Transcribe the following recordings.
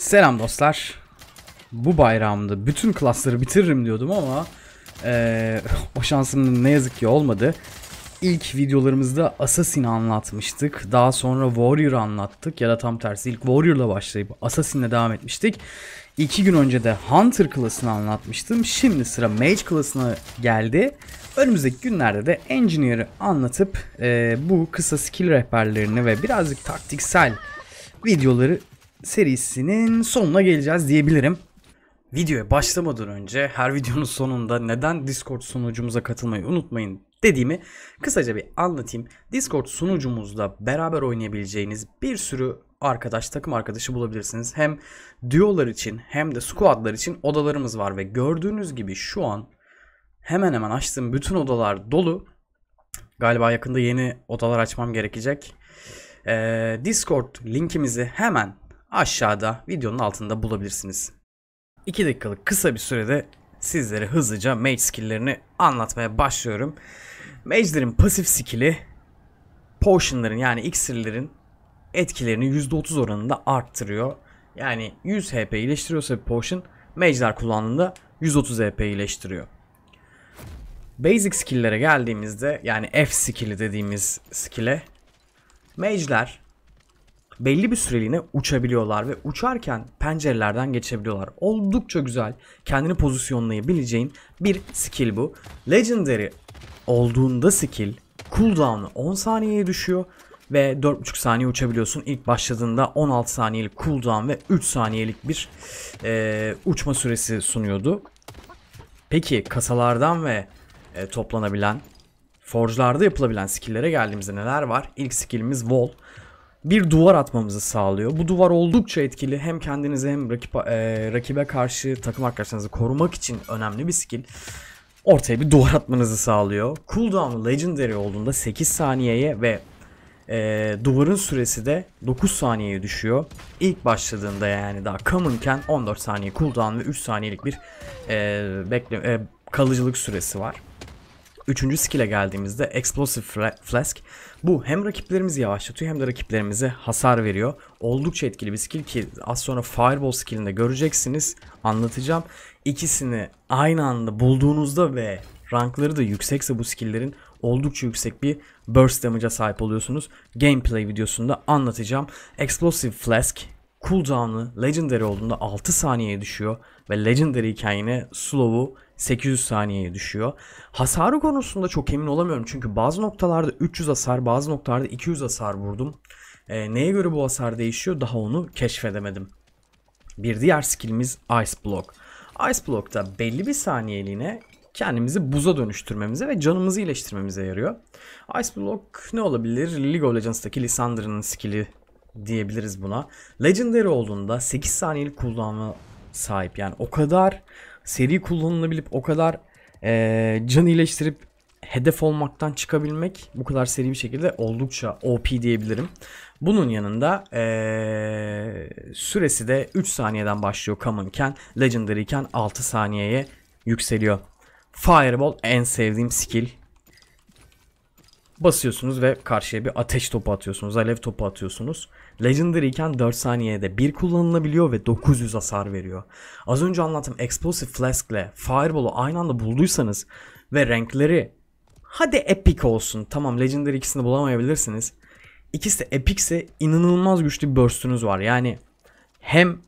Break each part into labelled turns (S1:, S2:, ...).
S1: Selam dostlar. Bu bayramda bütün klasları bitiririm diyordum ama ee, o şansım ne yazık ki olmadı. İlk videolarımızda Assassin'i anlatmıştık. Daha sonra Warrior'ı anlattık ya da tam tersi ilk Warrior'la başlayıp Assassin'le devam etmiştik. İki gün önce de Hunter klasını anlatmıştım. Şimdi sıra Mage klasına geldi. Önümüzdeki günlerde de Engineer'ı anlatıp e, bu kısa skill rehberlerini ve birazcık taktiksel videoları serisinin sonuna geleceğiz diyebilirim. Videoya başlamadan önce her videonun sonunda neden Discord sunucumuza katılmayı unutmayın dediğimi kısaca bir anlatayım. Discord sunucumuzda beraber oynayabileceğiniz bir sürü arkadaş, takım arkadaşı bulabilirsiniz. Hem duolar için hem de squadlar için odalarımız var ve gördüğünüz gibi şu an hemen hemen açtığım bütün odalar dolu. Galiba yakında yeni odalar açmam gerekecek. Ee, Discord linkimizi hemen aşağıda videonun altında bulabilirsiniz. 2 dakikalık kısa bir sürede sizlere hızlıca mage skill'lerini anlatmaya başlıyorum. Mage'lerin pasif skill'i potion'ların yani iksirlerin etkilerini %30 oranında arttırıyor. Yani 100 HP iyileştiriyorsa bir potion mage'ler kullandığında 130 HP iyileştiriyor. Basic skill'lere geldiğimizde yani F skill'i dediğimiz skill'e mage'ler belli bir süreliğine uçabiliyorlar ve uçarken pencerelerden geçebiliyorlar. Oldukça güzel kendini pozisyonlayabileceğin bir skill bu. Legendary olduğunda skill cooldown'u 10 saniyeye düşüyor ve 4.5 saniye uçabiliyorsun. İlk başladığında 16 saniyelik cooldown ve 3 saniyelik bir e, uçma süresi sunuyordu. Peki kasalardan ve e, toplanabilen Forge'larda yapılabilen skill'lere geldiğimizde neler var? İlk skill'imiz Wall bir duvar atmamızı sağlıyor. Bu duvar oldukça etkili. Hem kendinize hem rakip, e, rakibe karşı takım arkadaşlarınızı korumak için önemli bir skill. Ortaya bir duvar atmanızı sağlıyor. Cooldown Legendary olduğunda 8 saniyeye ve e, duvarın süresi de 9 saniyeye düşüyor. İlk başladığında yani daha commonken 14 saniye cooldown ve 3 saniyelik bir e, bekle, e, kalıcılık süresi var. Üçüncü skill'e geldiğimizde Explosive Flask. Bu hem rakiplerimizi yavaşlatıyor hem de rakiplerimize hasar veriyor. Oldukça etkili bir skill ki az sonra Fireball skill'inde göreceksiniz. Anlatacağım. İkisini aynı anda bulduğunuzda ve rankları da yüksekse bu skill'lerin oldukça yüksek bir burst damage'a sahip oluyorsunuz. Gameplay videosunda anlatacağım. Explosive Flask cooldown'ı Legendary olduğunda 6 saniyeye düşüyor ve Legendary iken yine slow'u 800 saniyeye düşüyor. Hasarı konusunda çok emin olamıyorum. Çünkü bazı noktalarda 300 hasar bazı noktalarda 200 hasar vurdum. E, neye göre bu hasar değişiyor daha onu keşfedemedim. Bir diğer skillimiz Ice Block. Ice Block'ta belli bir saniyeliğine kendimizi buza dönüştürmemize ve canımızı iyileştirmemize yarıyor. Ice Block ne olabilir? League of Legends'taki Lissandra'nın skill'i diyebiliriz buna. Legendary olduğunda 8 saniyelik kullanma sahip. Yani o kadar seri kullanılabilip o kadar e, can iyileştirip hedef olmaktan çıkabilmek bu kadar seri bir şekilde oldukça OP diyebilirim. Bunun yanında ee, süresi de 3 saniyeden başlıyor Common iken iken 6 saniyeye yükseliyor. Fireball en sevdiğim skill Basıyorsunuz ve karşıya bir ateş topu atıyorsunuz, alev topu atıyorsunuz. Legendary iken 4 saniyede 1 kullanılabiliyor ve 900 hasar veriyor. Az önce anlattım Explosive Flask ile Fireball'u aynı anda bulduysanız ve renkleri hadi epic olsun. Tamam Legendary ikisini bulamayabilirsiniz. İkisi de epicse inanılmaz güçlü bir burst'ünüz var. Yani hem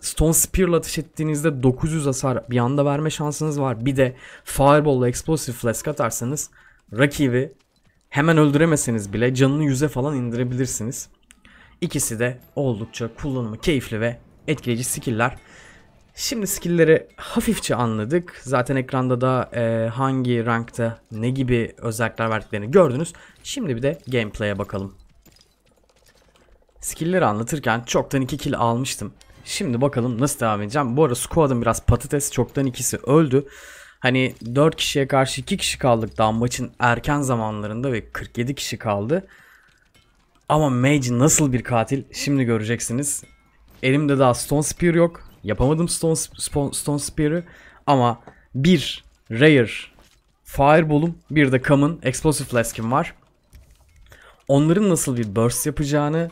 S1: Stone Spear'la ateş ettiğinizde 900 hasar bir anda verme şansınız var. Bir de Fireball ile Explosive Flask atarsanız rakibi Hemen öldüremeseniz bile canını yüze falan indirebilirsiniz. İkisi de oldukça kullanımı keyifli ve etkileyici skill'ler. Şimdi skill'leri hafifçe anladık. Zaten ekranda da e, hangi rankta ne gibi özellikler verdiklerini gördünüz. Şimdi bir de gameplay'e bakalım. Skill'leri anlatırken çoktan 2 kill almıştım. Şimdi bakalım nasıl devam edeceğim. Bu arada squad'ın biraz patates çoktan ikisi öldü. Hani 4 kişiye karşı 2 kişi kaldık daha maçın erken zamanlarında ve 47 kişi kaldı. Ama Mage nasıl bir katil şimdi göreceksiniz. Elimde daha Stone Spear yok. Yapamadım Stone, Stone, Stone Spear'ı. Ama bir Rare Fireball'um bir de Kam'ın Explosive Flask'im var. Onların nasıl bir burst yapacağını,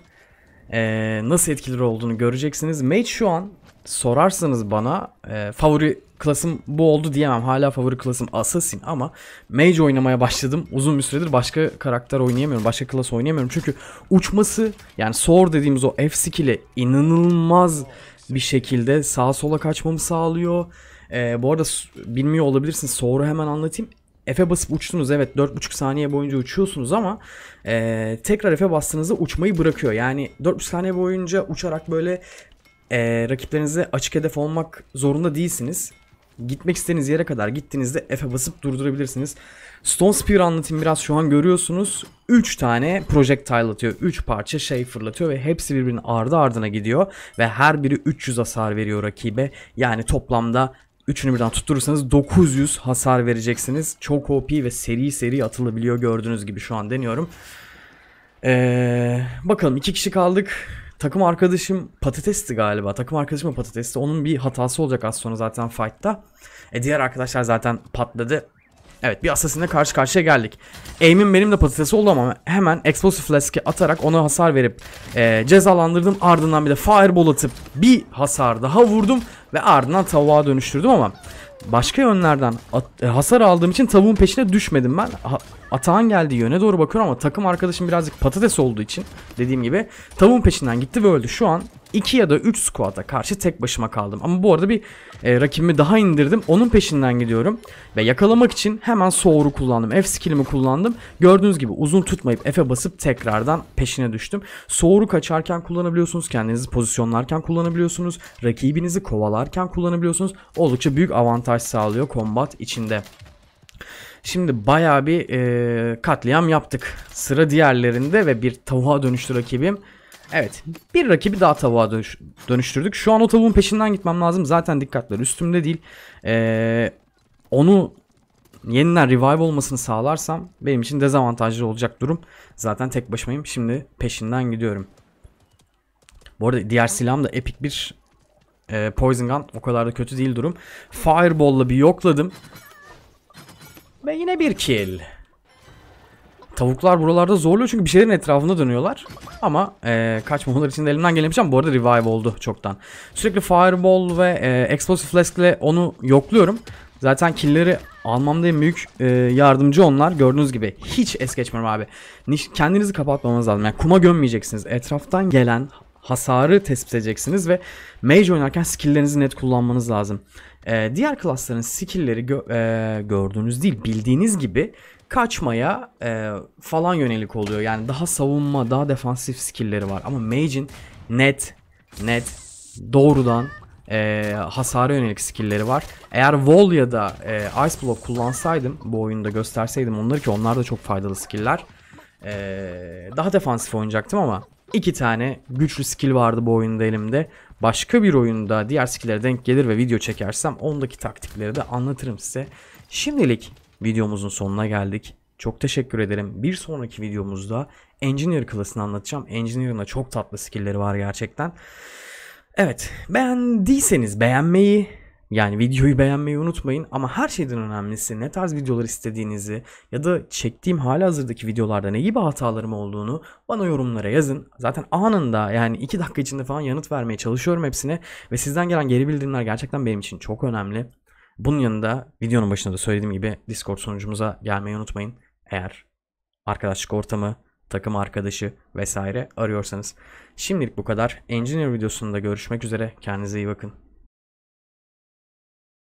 S1: ee, nasıl etkileri olduğunu göreceksiniz. Mage şu an sorarsanız bana e, favori klasım bu oldu diyemem. Hala favori klasım Assassin ama Mage oynamaya başladım. Uzun bir süredir başka karakter oynayamıyorum. Başka klas oynayamıyorum. Çünkü uçması yani Soar dediğimiz o F-skill inanılmaz bir şekilde sağa sola kaçmamı sağlıyor. E, bu arada bilmiyor olabilirsiniz Soar'ı hemen anlatayım. F'e basıp uçtunuz evet 4.5 saniye boyunca uçuyorsunuz ama e, tekrar F'e bastığınızda uçmayı bırakıyor. Yani 4.5 saniye boyunca uçarak böyle e, rakiplerinize açık hedef olmak zorunda değilsiniz. Gitmek istediğiniz yere kadar gittiğinizde F'e basıp durdurabilirsiniz. Stone Spear anlatayım biraz şu an görüyorsunuz. 3 tane projectile atıyor. 3 parça şey fırlatıyor ve hepsi birbirinin ardı ardına gidiyor. Ve her biri 300 hasar veriyor rakibe. Yani toplamda Üçünü birden tutturursanız 900 hasar vereceksiniz. Çok OP ve seri seri atılabiliyor gördüğünüz gibi şu an deniyorum. Ee, bakalım iki kişi kaldık takım arkadaşım patatesti galiba. Takım arkadaşım patatesti. Onun bir hatası olacak az sonra zaten fight'ta. E diğer arkadaşlar zaten patladı. Evet bir assassinle karşı karşıya geldik. Aim'im benim de patatesi oldu ama hemen Explosive Flask'i atarak ona hasar verip e, cezalandırdım. Ardından bir de Fireball atıp bir hasar daha vurdum ve ardından tavuğa dönüştürdüm ama başka yönlerden at, e, hasar aldığım için tavuğun peşine düşmedim ben. Ha, Atahan geldi yöne doğru bakıyorum ama takım arkadaşım birazcık patates olduğu için dediğim gibi tavuğun peşinden gitti ve öldü. Şu an 2 ya da 3 squad'a karşı tek başıma kaldım. Ama bu arada bir e, rakibimi daha indirdim. Onun peşinden gidiyorum. Ve yakalamak için hemen Soğur'u kullandım. F skillimi kullandım. Gördüğünüz gibi uzun tutmayıp F'e basıp tekrardan peşine düştüm. Soğur'u kaçarken kullanabiliyorsunuz. Kendinizi pozisyonlarken kullanabiliyorsunuz. Rakibinizi kovalarken kullanabiliyorsunuz. Oldukça büyük avantaj sağlıyor kombat içinde. Şimdi baya bir e, katliam yaptık. Sıra diğerlerinde ve bir tavuğa dönüştü rakibim. Evet bir rakibi daha tavuğa dönüştürdük. Şu an o tavuğun peşinden gitmem lazım. Zaten dikkatler üstümde değil. E, onu yeniden revive olmasını sağlarsam benim için dezavantajlı olacak durum. Zaten tek başımayım. Şimdi peşinden gidiyorum. Bu arada diğer silahım da epik bir e, Poison Gun. O kadar da kötü değil durum. Fireball'la bir yokladım. Ve yine bir kill. Tavuklar buralarda zorluyor çünkü bir şeylerin etrafında dönüyorlar. Ama e, kaçmamaları için de elimden gelemişim. Bu arada revive oldu çoktan. Sürekli fireball ve e, explosive flask ile onu yokluyorum. Zaten killleri almamda en büyük e, yardımcı onlar. Gördüğünüz gibi hiç es geçmiyorum abi. Niş, kendinizi kapatmamanız lazım. Yani kuma gömmeyeceksiniz. Etraftan gelen hasarı tespit edeceksiniz ve mage oynarken skilllerinizi net kullanmanız lazım. E, diğer klasların skill'leri gö e, gördüğünüz değil bildiğiniz gibi kaçmaya e, falan yönelik oluyor. Yani daha savunma, daha defansif skill'leri var. Ama Mage'in net, net doğrudan e, hasara yönelik skill'leri var. Eğer Wall ya da e, Ice Block kullansaydım, bu oyunda gösterseydim onları ki onlar da çok faydalı skill'ler. E, daha defansif oynayacaktım ama iki tane güçlü skill vardı bu oyunda elimde başka bir oyunda diğer skillere denk gelir ve video çekersem ondaki taktikleri de anlatırım size. Şimdilik videomuzun sonuna geldik. Çok teşekkür ederim. Bir sonraki videomuzda Engineer klasını anlatacağım. Engineer'ın da çok tatlı skill'leri var gerçekten. Evet beğendiyseniz beğenmeyi, yani videoyu beğenmeyi unutmayın ama her şeyden önemlisi ne tarz videolar istediğinizi ya da çektiğim hali hazırdaki videolarda ne gibi hatalarım olduğunu bana yorumlara yazın. Zaten anında yani 2 dakika içinde falan yanıt vermeye çalışıyorum hepsine ve sizden gelen geri bildirimler gerçekten benim için çok önemli. Bunun yanında videonun başında da söylediğim gibi Discord sunucumuza gelmeyi unutmayın. Eğer arkadaşlık ortamı, takım arkadaşı vesaire arıyorsanız. Şimdilik bu kadar. Engineer videosunda görüşmek üzere. Kendinize iyi bakın.